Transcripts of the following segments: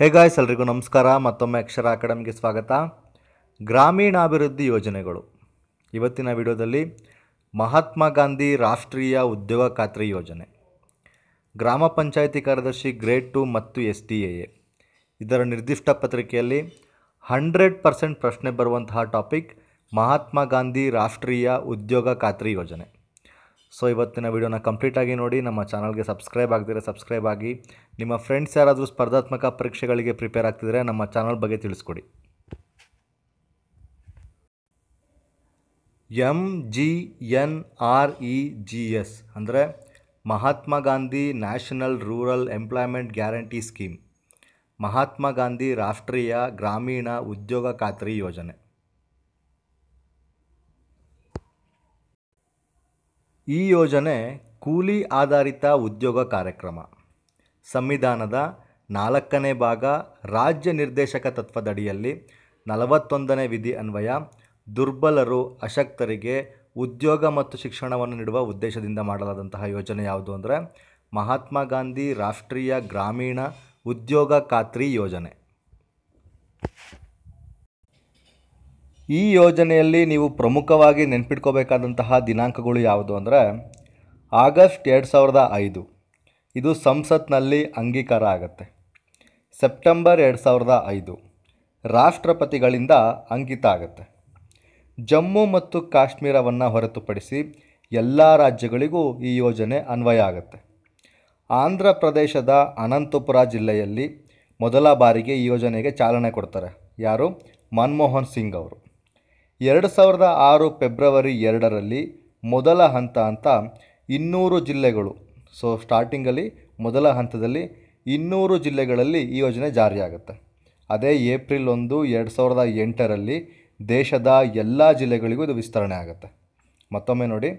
hey guys ಎಲ್ರಿಗೂ ನಮಸ್ಕಾರ ಮತ್ತೊಮ್ಮೆ ಅಕ್ಷರ ಅಕಾಡೆಮಿಗೆ ಸ್ವಾಗತ ಗ್ರಾಮೀಣಾಭಿವೃದ್ಧಿ ಯೋಜನೆಗಳು ಇವತ್ತಿನ ವಿಡಿಯೋದಲ್ಲಿ ಮಹಾತ್ಮ ಗಾಂಧಿ ರಾಷ್ಟ್ರೀಯ ಉದ್ಯೋಗ ಖಾತ್ರಿ ಯೋಜನೆ ಗ್ರಾಮ ಪಂಚಾಯಿತಿ ಕಾರ್ಯದರ್ಶಿ ಗ್ರೇಡ್ ಟು ಮತ್ತು ಎಸ್ ಟಿ ಎ ಇದರ ನಿರ್ದಿಷ್ಟ ಪತ್ರಿಕೆಯಲ್ಲಿ ಹಂಡ್ರೆಡ್ ಪರ್ಸೆಂಟ್ ಪ್ರಶ್ನೆ ಬರುವಂತಹ ಟಾಪಿಕ್ ಮಹಾತ್ಮ ಗಾಂಧಿ ರಾಷ್ಟ್ರೀಯ ಉದ್ಯೋಗ ಖಾತ್ರಿ ಯೋಜನೆ ಸೊ ಇವತ್ತಿನ ವಿಡಿಯೋನ ಕಂಪ್ಲೀಟಾಗಿ ನೋಡಿ ನಮ್ಮ ಚಾನಲ್ಗೆ ಸಬ್ಸ್ಕ್ರೈಬ್ ಆಗದಿದ್ರೆ ಸಬ್ಸ್ಕ್ರೈಬ್ ಆಗಿ ನಿಮ್ಮ ಫ್ರೆಂಡ್ಸ್ ಯಾರಾದರೂ ಸ್ಪರ್ಧಾತ್ಮಕ ಪರೀಕ್ಷೆಗಳಿಗೆ ಪ್ರಿಪೇರ್ ಆಗ್ತಿದ್ರೆ ನಮ್ಮ ಚಾನಲ್ ಬಗ್ಗೆ ತಿಳಿಸ್ಕೊಡಿ M G N R E G S ಅಂದರೆ Mahatma Gandhi national rural employment guarantee scheme Mahatma Gandhi ರಾಷ್ಟ್ರೀಯ ಗ್ರಾಮೀಣ ಉದ್ಯೋಗ ಖಾತ್ರಿ ಯೋಜನೆ ಈ ಯೋಜನೆ ಕೂಲಿ ಆಧಾರಿತ ಉದ್ಯೋಗ ಕಾರ್ಯಕ್ರಮ ಸಂವಿಧಾನದ ನಾಲ್ಕನೇ ಭಾಗ ರಾಜ್ಯ ನಿರ್ದೇಶಕ ತತ್ವದಡಿಯಲ್ಲಿ ನಲವತ್ತೊಂದನೇ ವಿಧಿ ಅನ್ವಯ ದುರ್ಬಲರು ಅಶಕ್ತರಿಗೆ ಉದ್ಯೋಗ ಮತ್ತು ಶಿಕ್ಷಣವನ್ನು ನೀಡುವ ಉದ್ದೇಶದಿಂದ ಮಾಡಲಾದಂತಹ ಯೋಜನೆ ಯಾವುದು ಅಂದರೆ ಮಹಾತ್ಮ ಗಾಂಧಿ ರಾಷ್ಟ್ರೀಯ ಗ್ರಾಮೀಣ ಉದ್ಯೋಗ ಖಾತ್ರಿ ಯೋಜನೆ ಈ ಯೋಜನೆಯಲ್ಲಿ ನೀವು ಪ್ರಮುಖವಾಗಿ ನೆನ್ಪಿಟ್ಕೋಬೇಕಾದಂತಹ ದಿನಾಂಕಗಳು ಯಾವುದು ಅಂದರೆ ಆಗಸ್ಟ್ ಎರಡು ಸಾವಿರದ ಐದು ಇದು ಸಂಸತ್ನಲ್ಲಿ ಅಂಗೀಕಾರ ಆಗುತ್ತೆ ಸೆಪ್ಟೆಂಬರ್ ಎರಡು ಸಾವಿರದ ಐದು ರಾಷ್ಟ್ರಪತಿಗಳಿಂದ ಅಂಕಿತ ಆಗುತ್ತೆ ಜಮ್ಮು ಮತ್ತು ಕಾಶ್ಮೀರವನ್ನು ಹೊರತುಪಡಿಸಿ ಎಲ್ಲ ರಾಜ್ಯಗಳಿಗೂ ಈ ಯೋಜನೆ ಅನ್ವಯ ಆಗುತ್ತೆ ಆಂಧ್ರ ಪ್ರದೇಶದ ಅನಂತಪುರ ಜಿಲ್ಲೆಯಲ್ಲಿ ಮೊದಲ ಬಾರಿಗೆ ಈ ಯೋಜನೆಗೆ ಚಾಲನೆ ಕೊಡ್ತಾರೆ ಯಾರು ಮನಮೋಹನ್ ಸಿಂಗ್ ಅವರು ಎರಡು ಸಾವಿರದ ಆರು ಫೆಬ್ರವರಿ ಎರಡರಲ್ಲಿ ಮೊದಲ ಹಂತ ಅಂತ ಇನ್ನೂರು ಜಿಲ್ಲೆಗಳು ಸೊ ಸ್ಟಾರ್ಟಿಂಗಲ್ಲಿ ಮೊದಲ ಹಂತದಲ್ಲಿ ಇನ್ನೂರು ಜಿಲ್ಲೆಗಳಲ್ಲಿ ಈ ಯೋಜನೆ ಜಾರಿಯಾಗುತ್ತೆ ಅದೇ ಏಪ್ರಿಲ್ ಒಂದು ಎರಡು ಸಾವಿರದ ಎಂಟರಲ್ಲಿ ದೇಶದ ಎಲ್ಲ ಜಿಲ್ಲೆಗಳಿಗೂ ಇದು ವಿಸ್ತರಣೆ ಆಗುತ್ತೆ ಮತ್ತೊಮ್ಮೆ ನೋಡಿ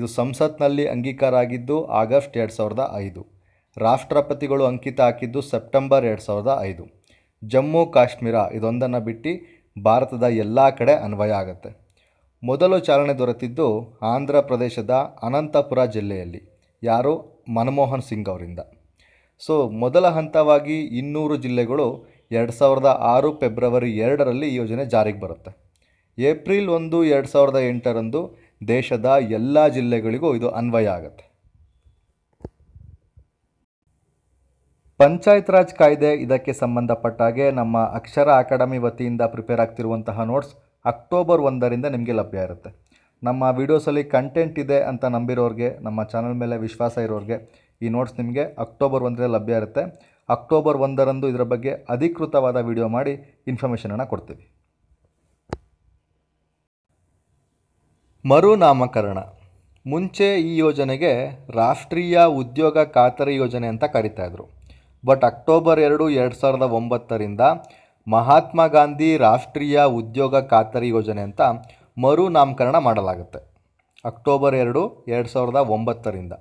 ಇದು ಸಂಸತ್ನಲ್ಲಿ ಅಂಗೀಕಾರ ಆಗಿದ್ದು ಆಗಸ್ಟ್ ಎರಡು ಸಾವಿರದ ಐದು ರಾಷ್ಟ್ರಪತಿಗಳು ಅಂಕಿತ ಹಾಕಿದ್ದು ಸೆಪ್ಟೆಂಬರ್ ಎರಡು ಸಾವಿರದ ಐದು ಜಮ್ಮು ಕಾಶ್ಮೀರ ಇದೊಂದನ್ನು ಬಿಟ್ಟು ಭಾರತದ ಎಲ್ಲ ಕಡೆ ಅನ್ವಯ ಆಗುತ್ತೆ ಮೊದಲು ಚಾಲನೆ ದೊರೆತಿದ್ದು ಆಂಧ್ರ ಪ್ರದೇಶದ ಅನಂತಪುರ ಜಿಲ್ಲೆಯಲ್ಲಿ ಯಾರು ಮನಮೋಹನ್ ಸಿಂಗ್ ಅವರಿಂದ ಸೊ ಮೊದಲ ಹಂತವಾಗಿ ಇನ್ನೂರು ಜಿಲ್ಲೆಗಳು ಎರಡು ಸಾವಿರದ ಆರು ಫೆಬ್ರವರಿ ಎರಡರಲ್ಲಿ ಈ ಯೋಜನೆ ಜಾರಿಗೆ ಬರುತ್ತೆ ಏಪ್ರಿಲ್ ಒಂದು ಎರಡು ಸಾವಿರದ ಎಂಟರಂದು ದೇಶದ ಎಲ್ಲ ಜಿಲ್ಲೆಗಳಿಗೂ ಇದು ಅನ್ವಯ ಆಗುತ್ತೆ ಪಂಚಾಯತ್ ರಾಜ್ ಕಾಯ್ದೆ ಇದಕ್ಕೆ ಸಂಬಂಧಪಟ್ಟ ಹಾಗೆ ನಮ್ಮ ಅಕ್ಷರ ಅಕಾಡೆಮಿ ವತಿಯಿಂದ ಪ್ರಿಪೇರ್ ಆಗ್ತಿರುವಂತಹ ನೋಟ್ಸ್ ಅಕ್ಟೋಬರ್ ಒಂದರಿಂದ ನಿಮಗೆ ಲಭ್ಯ ಇರುತ್ತೆ ನಮ್ಮ ವೀಡಿಯೋಸಲ್ಲಿ ಕಂಟೆಂಟ್ ಇದೆ ಅಂತ ನಂಬಿರೋರಿಗೆ ನಮ್ಮ ಚಾನಲ್ ಮೇಲೆ ವಿಶ್ವಾಸ ಇರೋರಿಗೆ ಈ ನೋಟ್ಸ್ ನಿಮಗೆ ಅಕ್ಟೋಬರ್ ಒಂದರಲ್ಲಿ ಲಭ್ಯ ಇರುತ್ತೆ ಅಕ್ಟೋಬರ್ ಒಂದರಂದು ಇದರ ಬಗ್ಗೆ ಅಧಿಕೃತವಾದ ವಿಡಿಯೋ ಮಾಡಿ ಇನ್ಫಾರ್ಮೇಷನನ್ನು ಕೊಡ್ತೀವಿ ಮರುನಾಮಕರಣ ಮುಂಚೆ ಈ ಯೋಜನೆಗೆ ರಾಷ್ಟ್ರೀಯ ಉದ್ಯೋಗ ಖಾತರಿ ಯೋಜನೆ ಅಂತ ಕರೀತಾ ಇದ್ರು ಬಟ್ ಅಕ್ಟೋಬರ್ ಎರಡು ಎರಡು ಸಾವಿರದ ಒಂಬತ್ತರಿಂದ ಮಹಾತ್ಮ ಗಾಂಧಿ ರಾಷ್ಟ್ರೀಯ ಉದ್ಯೋಗ ಖಾತರಿ ಯೋಜನೆ ಅಂತ ಮರು ನಾಮಕರಣ ಮಾಡಲಾಗುತ್ತೆ ಅಕ್ಟೋಬರ್ ಎರಡು ಎರಡು ಸಾವಿರದ ಒಂಬತ್ತರಿಂದ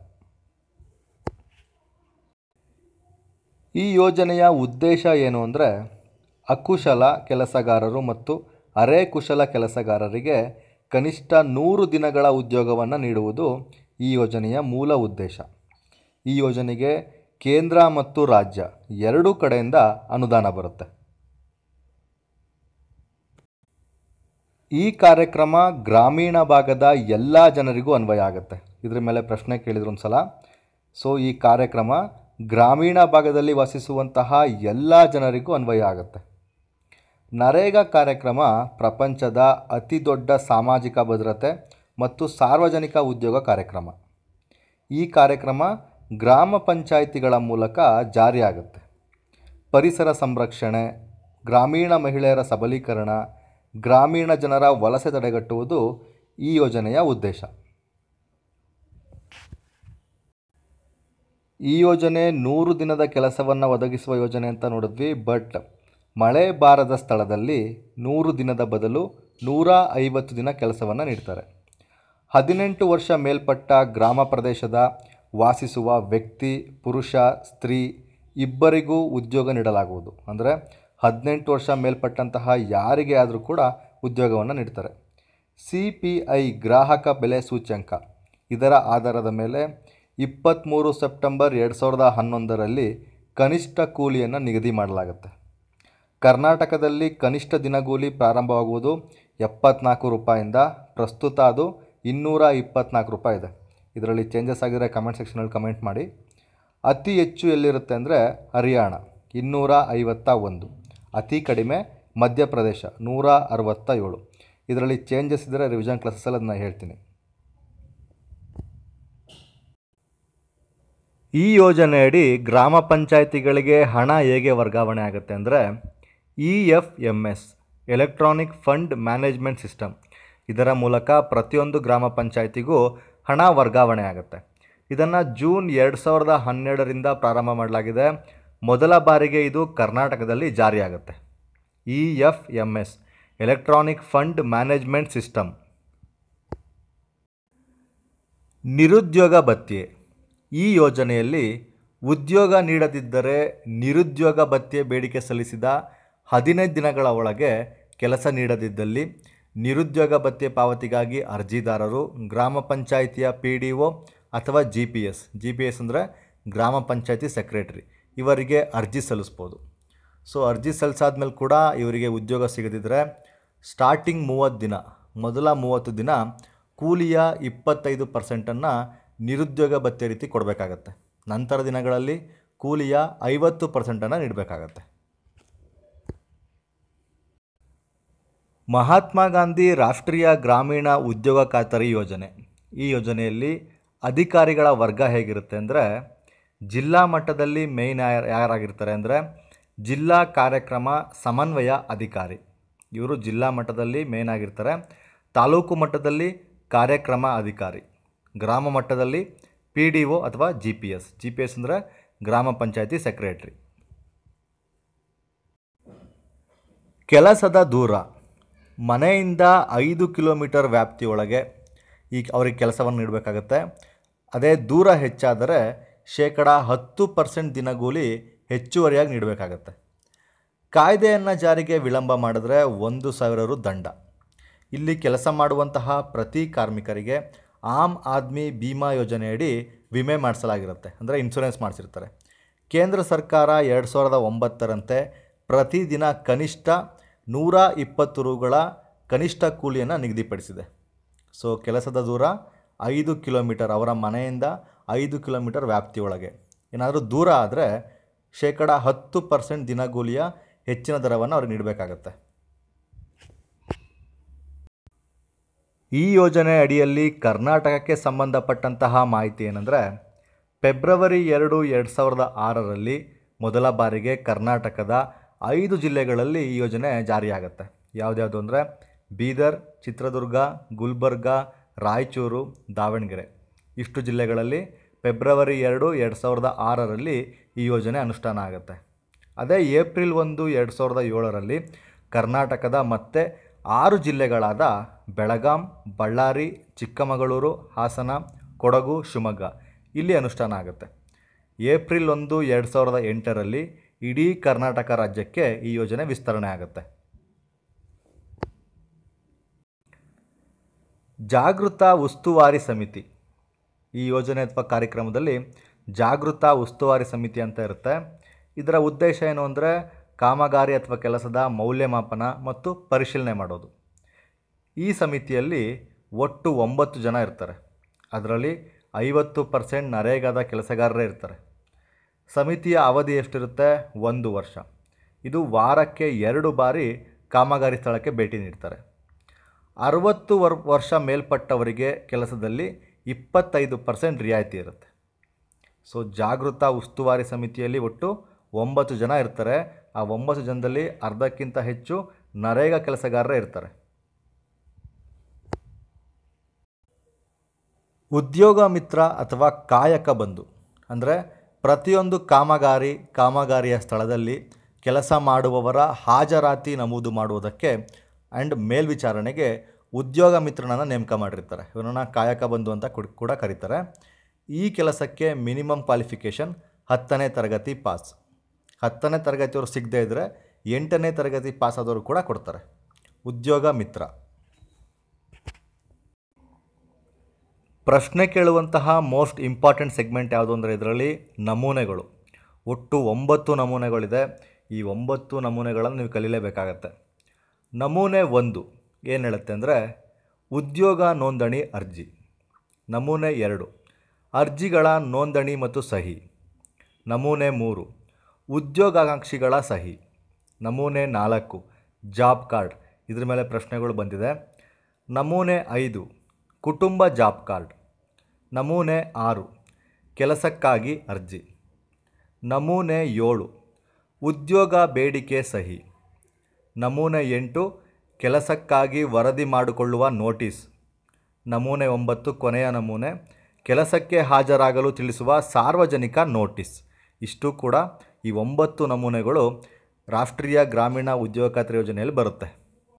ಈ ಯೋಜನೆಯ ಉದ್ದೇಶ ಏನು ಅಂದರೆ ಅಕುಶಲ ಕೆಲಸಗಾರರು ಮತ್ತು ಅರೆ ಕುಶಲ ಕೆಲಸಗಾರರಿಗೆ ಕನಿಷ್ಠ ನೂರು ದಿನಗಳ ಉದ್ಯೋಗವನ್ನು ನೀಡುವುದು ಈ ಯೋಜನೆಯ ಮೂಲ ಉದ್ದೇಶ ಈ ಯೋಜನೆಗೆ ಕೇಂದ್ರ ಮತ್ತು ರಾಜ್ಯ ಎರಡೂ ಕಡೆಯಿಂದ ಅನುದಾನ ಬರುತ್ತೆ ಈ ಕಾರ್ಯಕ್ರಮ ಗ್ರಾಮೀಣ ಭಾಗದ ಎಲ್ಲ ಜನರಿಗೂ ಅನ್ವಯ ಆಗುತ್ತೆ ಇದರ ಮೇಲೆ ಪ್ರಶ್ನೆ ಕೇಳಿದ್ರು ಒಂದು ಸಲ ಸೊ ಈ ಕಾರ್ಯಕ್ರಮ ಗ್ರಾಮೀಣ ಭಾಗದಲ್ಲಿ ವಾಸಿಸುವಂತಹ ಎಲ್ಲ ಜನರಿಗೂ ಅನ್ವಯ ಆಗುತ್ತೆ ನರೇಗಾ ಕಾರ್ಯಕ್ರಮ ಪ್ರಪಂಚದ ಅತಿ ದೊಡ್ಡ ಸಾಮಾಜಿಕ ಭದ್ರತೆ ಮತ್ತು ಸಾರ್ವಜನಿಕ ಉದ್ಯೋಗ ಕಾರ್ಯಕ್ರಮ ಈ ಕಾರ್ಯಕ್ರಮ ಗ್ರಾಮ ಪಂಚಾಯಿತಿಗಳ ಮೂಲಕ ಜಾರಿಯಾಗುತ್ತೆ ಪರಿಸರ ಸಂರಕ್ಷಣೆ ಗ್ರಾಮೀಣ ಮಹಿಳೆಯರ ಸಬಲೀಕರಣ ಗ್ರಾಮೀಣ ಜನರ ವಲಸೆ ತಡೆಗಟ್ಟುವುದು ಈ ಯೋಜನೆಯ ಉದ್ದೇಶ ಈ ಯೋಜನೆ ನೂರು ದಿನದ ಕೆಲಸವನ್ನು ಒದಗಿಸುವ ಯೋಜನೆ ಅಂತ ನೋಡಿದ್ವಿ ಬಟ್ ಮಳೆ ಬಾರದ ಸ್ಥಳದಲ್ಲಿ ನೂರು ದಿನದ ಬದಲು ನೂರ ಐವತ್ತು ದಿನ ಕೆಲಸವನ್ನು ನೀಡ್ತಾರೆ ಹದಿನೆಂಟು ವರ್ಷ ಮೇಲ್ಪಟ್ಟ ಗ್ರಾಮ ಪ್ರದೇಶದ ವಾಸಿಸುವ ವ್ಯಕ್ತಿ ಪುರುಷ ಸ್ತ್ರೀ ಇಬ್ಬರಿಗೂ ಉದ್ಯೋಗ ನೀಡಲಾಗುವುದು ಅಂದರೆ ಹದಿನೆಂಟು ವರ್ಷ ಮೇಲ್ಪಟ್ಟಂತಹ ಯಾರಿಗೆ ಆದರೂ ಕೂಡ ಉದ್ಯೋಗವನ್ನು ನೀಡ್ತಾರೆ ಸಿ ಪಿ ಐ ಗ್ರಾಹಕ ಬೆಲೆ ಸೂಚ್ಯಂಕ ಇದರ ಆಧಾರದ ಮೇಲೆ ಇಪ್ಪತ್ತ್ಮೂರು ಸೆಪ್ಟೆಂಬರ್ ಎರಡು ಸಾವಿರದ ಹನ್ನೊಂದರಲ್ಲಿ ಕನಿಷ್ಠ ಕೂಲಿಯನ್ನು ನಿಗದಿ ಮಾಡಲಾಗುತ್ತೆ ಕರ್ನಾಟಕದಲ್ಲಿ ಕನಿಷ್ಠ ದಿನಗೂಲಿ ಪ್ರಾರಂಭವಾಗುವುದು ಎಪ್ಪತ್ನಾಲ್ಕು ರೂಪಾಯಿಂದ ಪ್ರಸ್ತುತ ಅದು ಇನ್ನೂರ ಇಪ್ಪತ್ನಾಲ್ಕು ರೂಪಾಯಿ ಇದೆ ಇದರಲ್ಲಿ ಚೇಂಜಸ್ ಆಗಿದ್ರೆ ಕಮೆಂಟ್ ಸೆಕ್ಷನಲ್ಲಿ ಕಮೆಂಟ್ ಮಾಡಿ ಅತಿ ಹೆಚ್ಚು ಎಲ್ಲಿರುತ್ತೆ ಅಂದರೆ ಹರಿಯಾಣ ಇನ್ನೂರ ಐವತ್ತ ಒಂದು ಅತಿ ಕಡಿಮೆ ಮಧ್ಯಪ್ರದೇಶ ನೂರ ಅರವತ್ತ ಏಳು ಇದರಲ್ಲಿ ಚೇಂಜಸ್ ಇದ್ದರೆ ರಿವಿಷನ್ ಕ್ಲಾಸಸ್ಸಲ್ಲಿ ಅದನ್ನ ಹೇಳ್ತೀನಿ ಈ ಯೋಜನೆಯಡಿ ಗ್ರಾಮ ಪಂಚಾಯಿತಿಗಳಿಗೆ ಹಣ ಹೇಗೆ ವರ್ಗಾವಣೆ ಆಗುತ್ತೆ ಅಂದರೆ E F M S electronic fund management system ಇದರ ಮೂಲಕ ಪ್ರತಿಯೊಂದು ಗ್ರಾಮ ಪಂಚಾಯಿತಿಗೂ ಹಣ ವರ್ಗಾವಣೆ ಆಗುತ್ತೆ ಇದನ್ನು ಜೂನ್ ಎರಡು ಸಾವಿರದ ಹನ್ನೆರಡರಿಂದ ಪ್ರಾರಂಭ ಮಾಡಲಾಗಿದೆ ಮೊದಲ ಬಾರಿಗೆ ಇದು ಕರ್ನಾಟಕದಲ್ಲಿ ಜಾರಿಯಾಗುತ್ತೆ E F M S electronic fund management system ನಿರುದ್ಯೋಗ ಭತ್ಯೆ ಈ ಯೋಜನೆಯಲ್ಲಿ ಉದ್ಯೋಗ ನೀಡದಿದ್ದರೆ ನಿರುದ್ಯೋಗ ಭತ್ಯೆ ಬೇಡಿಕೆ ಸಲ್ಲಿಸಿದ ಹದಿನೈದು ದಿನಗಳ ಒಳಗೆ ಕೆಲಸ ನೀಡದಿದ್ದಲ್ಲಿ ನಿರುದ್ಯೋಗ ಭತ್ಯೆ ಪಾವತಿಗಾಗಿ ಅರ್ಜಿದಾರರು ಗ್ರಾಮ ಪಂಚಾಯಿತಿಯ ಪಿ ಡಿ ಒ ಅಥವಾ G P S G P S ಅಂದರೆ ಗ್ರಾಮ ಪಂಚಾಯಿತಿ ಸೆಕ್ರೆಟರಿ ಇವರಿಗೆ ಅರ್ಜಿ ಸಲ್ಲಿಸ್ಬೋದು ಸೊ ಅರ್ಜಿ ಸಲ್ಲಿಸಾದ್ಮೇಲೆ ಕೂಡ ಇವರಿಗೆ ಉದ್ಯೋಗ ಸಿಗದಿದ್ದರೆ ಸ್ಟಾರ್ಟಿಂಗ್ ಮೂವತ್ತು ದಿನ ಮೊದಲ ಮೂವತ್ತು ದಿನ ಕೂಲಿಯ ಇಪ್ಪತ್ತೈದು ಪರ್ಸೆಂಟನ್ನು ನಿರುದ್ಯೋಗ ಭತ್ಯೆ ರೀತಿ ಕೊಡಬೇಕಾಗತ್ತೆ ನಂತರ ದಿನಗಳಲ್ಲಿ ಕೂಲಿಯ ಐವತ್ತು ಪರ್ಸೆಂಟನ್ನು ನೀಡಬೇಕಾಗತ್ತೆ ಮಹಾತ್ಮ ಗಾಂಧಿ ರಾಷ್ಟ್ರೀಯ ಗ್ರಾಮೀಣ ಉದ್ಯೋಗ ಖಾತರಿ ಯೋಜನೆ ಈ ಯೋಜನೆಯಲ್ಲಿ ಅಧಿಕಾರಿಗಳ ವರ್ಗ ಹೇಗಿರುತ್ತೆ ಅಂದರೆ ಜಿಲ್ಲಾ ಮಟ್ಟದಲ್ಲಿ ಮೇಯ್ನ್ ಯಾರಾಗಿರ್ತಾರೆ ಅಂದರೆ ಜಿಲ್ಲಾ ಕಾರ್ಯಕ್ರಮ ಸಮನ್ವಯ ಅಧಿಕಾರಿ ಇವರು ಜಿಲ್ಲಾ ಮಟ್ಟದಲ್ಲಿ ಮೇಯ್ನ್ ಆಗಿರ್ತಾರೆ ತಾಲೂಕು ಮಟ್ಟದಲ್ಲಿ ಕಾರ್ಯಕ್ರಮ ಅಧಿಕಾರಿ ಗ್ರಾಮ ಮಟ್ಟದಲ್ಲಿ ಪಿ ಡಿ ಒ ಅಥವಾ G P S G P S ಅಂದರೆ ಗ್ರಾಮ ಪಂಚಾಯತಿ ಸೆಕ್ರೆಟ್ರಿ ಕೆಲಸದ ದೂರ ಮನೆಯಿಂದ ಐದು ಕಿಲೋಮೀಟರ್ ವ್ಯಾಪ್ತಿಯೊಳಗೆ ಈ ಅವರಿಗೆ ಕೆಲಸವನ್ನು ನೀಡಬೇಕಾಗತ್ತೆ ಅದೇ ದೂರ ಹೆಚ್ಚಾದರೆ ಶೇಕಡ ಹತ್ತು ಪರ್ಸೆಂಟ್ ದಿನಗೂಲಿ ಹೆಚ್ಚುವರಿಯಾಗಿ ನೀಡಬೇಕಾಗತ್ತೆ ಕಾಯ್ದೆಯನ್ನು ಜಾರಿಗೆ ವಿಳಂಬ ಮಾಡಿದ್ರೆ ಒಂದು ಸಾವಿರ ರು ದಂಡ ಇಲ್ಲಿ ಕೆಲಸ ಮಾಡುವಂತಹ ಪ್ರತಿ ಕಾರ್ಮಿಕರಿಗೆ ಆಮ್ ಆದ್ಮಿ ಬಿಮಾ ಯೋಜನೆಯಡಿ ವಿಮೆ ಮಾಡಿಸಲಾಗಿರುತ್ತೆ ಅಂದರೆ ಇನ್ಶೂರೆನ್ಸ್ ಮಾಡಿಸಿರ್ತಾರೆ ಕೇಂದ್ರ ಸರ್ಕಾರ ಎರಡು ಸಾವಿರದ ಒಂಬತ್ತರಂತೆ ಪ್ರತಿದಿನ ಕನಿಷ್ಠ ನೂರ ಇಪ್ಪತ್ತು ರುಗಳ ಕನಿಷ್ಠ ಕೂಲಿಯನ್ನು ನಿಗದಿಪಡಿಸಿದೆ ಸೊ ಕೆಲಸದ ದೂರ ಐದು ಕಿಲೋಮೀಟರ್ ಅವರ ಮನೆಯಿಂದ ಐದು ಕಿಲೋಮೀಟರ್ ವ್ಯಾಪ್ತಿಯೊಳಗೆ ಏನಾದರೂ ದೂರ ಆದರೆ ಶೇಕಡ ಹತ್ತು ಪರ್ಸೆಂಟ್ ದಿನಗೂಲಿಯ ಹೆಚ್ಚಿನ ದರವನ್ನು ಅವ್ರಿಗೆ ನೀಡಬೇಕಾಗತ್ತೆ ಈ ಯೋಜನೆ ಅಡಿಯಲ್ಲಿ ಕರ್ನಾಟಕಕ್ಕೆ ಸಂಬಂಧಪಟ್ಟಂತಹ ಮಾಹಿತಿ ಏನಂದರೆ ಫೆಬ್ರವರಿ ಎರಡು ಎರಡು ಸಾವಿರದ ಆರರಲ್ಲಿ ಮೊದಲ ಬಾರಿಗೆ ಕರ್ನಾಟಕದ ಐದು ಜಿಲ್ಲೆಗಳಲ್ಲಿ ಈ ಯೋಜನೆ ಜಾರಿಯಾಗತ್ತೆ ಯಾವುದ್ಯಾವುದು ಅಂದರೆ ಬೀದರ್ ಚಿತ್ರದುರ್ಗ ಗುಲ್ಬರ್ಗ ರಾಯಚೂರು ದಾವಣಗೆರೆ ಇಷ್ಟು ಜಿಲ್ಲೆಗಳಲ್ಲಿ ಫೆಬ್ರವರಿ ಎರಡು ಎರಡು ಸಾವಿರದ ಆರರಲ್ಲಿ ಈ ಯೋಜನೆ ಅನುಷ್ಠಾನ ಆಗುತ್ತೆ ಅದೇ ಏಪ್ರಿಲ್ ಒಂದು ಎರಡು ಸಾವಿರದ ಏಳರಲ್ಲಿ ಕರ್ನಾಟಕದ ಮತ್ತೆ ಆರು ಜಿಲ್ಲೆಗಳಾದ ಬೆಳಗಾಂ ಬಳ್ಳಾರಿ ಚಿಕ್ಕಮಗಳೂರು ಹಾಸನ ಕೊಡಗು ಶಿವಮೊಗ್ಗ ಇಲ್ಲಿ ಅನುಷ್ಠಾನ ಆಗುತ್ತೆ ಏಪ್ರಿಲ್ ಒಂದು ಎರಡು ಸಾವಿರದ ಎಂಟರಲ್ಲಿ ಇಡೀ ಕರ್ನಾಟಕ ರಾಜ್ಯಕ್ಕೆ ಈ ಯೋಜನೆ ವಿಸ್ತರಣೆ ಆಗುತ್ತೆ ಜಾಗೃತ ಉಸ್ತುವಾರಿ ಸಮಿತಿ ಈ ಯೋಜನೆ ಅಥವಾ ಕಾರ್ಯಕ್ರಮದಲ್ಲಿ ಜಾಗೃತ ಉಸ್ತುವಾರಿ ಸಮಿತಿ ಅಂತ ಇರುತ್ತೆ ಇದರ ಉದ್ದೇಶ ಏನು ಅಂದರೆ ಕಾಮಗಾರಿ ಅಥವಾ ಕೆಲಸದ ಮೌಲ್ಯಮಾಪನ ಮತ್ತು ಪರಿಶೀಲನೆ ಮಾಡೋದು ಈ ಸಮಿತಿಯಲ್ಲಿ ಒಟ್ಟು ಒಂಬತ್ತು ಜನ ಇರ್ತಾರೆ ಅದರಲ್ಲಿ ಐವತ್ತು ಪರ್ಸೆಂಟ್ ನರೇಗಾದ ಕೆಲಸಗಾರರೇ ಇರ್ತಾರೆ ಸಮಿತಿಯ ಅವಧಿ ಎಷ್ಟಿರುತ್ತೆ ಒಂದು ವರ್ಷ ಇದು ವಾರಕ್ಕೆ ಎರಡು ಬಾರಿ ಕಾಮಗಾರಿ ಸ್ಥಳಕ್ಕೆ ಭೇಟಿ ನೀಡ್ತಾರೆ ಅರುವತ್ತು ವರ್ ವರ್ಷ ಮೇಲ್ಪಟ್ಟವರಿಗೆ ಕೆಲಸದಲ್ಲಿ ಇಪ್ಪತ್ತೈದು ಪರ್ಸೆಂಟ್ ರಿಯಾಯಿತಿ ಇರುತ್ತೆ ಸೊ ಜಾಗೃತ ಉಸ್ತುವಾರಿ ಸಮಿತಿಯಲ್ಲಿ ಒಟ್ಟು ಒಂಬತ್ತು ಜನ ಇರ್ತಾರೆ ಆ ಒಂಬತ್ತು ಜನದಲ್ಲಿ ಅರ್ಧಕ್ಕಿಂತ ಹೆಚ್ಚು ನರೇಗಾ ಕೆಲಸಗಾರರೇ ಇರ್ತಾರೆ ಉದ್ಯೋಗ ಮಿತ್ರ ಅಥವಾ ಕಾಯಕ ಬಂಧು ಅಂದರೆ ಪ್ರತಿಯೊಂದು ಕಾಮಗಾರಿ ಕಾಮಗಾರಿಯ ಸ್ಥಳದಲ್ಲಿ ಕೆಲಸ ಮಾಡುವವರ ಹಾಜರಾತಿ ನಮೂದು ಮಾಡುವುದಕ್ಕೆ ಆ್ಯಂಡ್ ಮೇಲ್ವಿಚಾರಣೆಗೆ ಉದ್ಯೋಗ ಮಿತ್ರನನ್ನು ನೇಮಕ ಮಾಡಿರ್ತಾರೆ ಇವನನ್ನು ಕಾಯಕ ಬಂಧು ಅಂತ ಕೂಡ ಕರೀತಾರೆ ಈ ಕೆಲಸಕ್ಕೆ ಮಿನಿಮಮ್ ಕ್ವಾಲಿಫಿಕೇಷನ್ ಹತ್ತನೇ ತರಗತಿ ಪಾಸ್ ಹತ್ತನೇ ತರಗತಿಯವರು ಸಿಗದೇ ಇದ್ದರೆ ಎಂಟನೇ ತರಗತಿ ಪಾಸ್ ಆದವರು ಕೂಡ ಕೊಡ್ತಾರೆ ಉದ್ಯೋಗ ಮಿತ್ರ ಪ್ರಶ್ನೆ ಕೇಳುವಂತಹ ಮೋಸ್ಟ್ ಇಂಪಾರ್ಟೆಂಟ್ ಸೆಗ್ಮೆಂಟ್ ಯಾವುದು ಅಂದರೆ ಇದರಲ್ಲಿ ನಮೂನೆಗಳು ಒಟ್ಟು ಒಂಬತ್ತು ನಮೂನೆಗಳಿದೆ ಈ ಒಂಬತ್ತು ನಮೂನೆಗಳನ್ನು ನೀವು ಕಲೀಲೇಬೇಕಾಗತ್ತೆ ನಮೂನೆ ಒಂದು ಏನು ಹೇಳುತ್ತೆ ಅಂದರೆ ಉದ್ಯೋಗ ನೋಂದಣಿ ಅರ್ಜಿ ನಮೂನೆ ಎರಡು ಅರ್ಜಿಗಳ ನೋಂದಣಿ ಮತ್ತು ಸಹಿ ನಮೂನೆ ಮೂರು ಉದ್ಯೋಗಾಕಾಂಕ್ಷಿಗಳ ಸಹಿ ನಮೂನೆ ನಾಲ್ಕು ಜಾಬ್ ಕಾರ್ಡ್ ಇದ್ರ ಮೇಲೆ ಪ್ರಶ್ನೆಗಳು ಬಂದಿದೆ ನಮೂನೆ ಐದು ಕುಟುಂಬ ಜಾಬ್ ಕಾರ್ಡ್ ನಮೂನೆ ಆರು ಕೆಲಸಕ್ಕಾಗಿ ಅರ್ಜಿ ನಮೂನೆ ಏಳು ಉದ್ಯೋಗ ಬೇಡಿಕೆ ಸಹಿ ನಮೂನೆ ಎಂಟು ಕೆಲಸಕ್ಕಾಗಿ ವರದಿ ಮಾಡಿಕೊಳ್ಳುವ ನೋಟಿಸ್ ನಮೂನೆ ಒಂಬತ್ತು ಕೊನೆಯ ನಮೂನೆ ಕೆಲಸಕ್ಕೆ ಹಾಜರಾಗಲು ತಿಳಿಸುವ ಸಾರ್ವಜನಿಕ ನೋಟಿಸ್ ಇಷ್ಟು ಕೂಡ ಈ ಒಂಬತ್ತು ನಮೂನೆಗಳು ರಾಷ್ಟ್ರೀಯ ಗ್ರಾಮೀಣ ಉದ್ಯೋಗ ಖಾತ್ರಿ ಯೋಜನೆಯಲ್ಲಿ ಬರುತ್ತೆ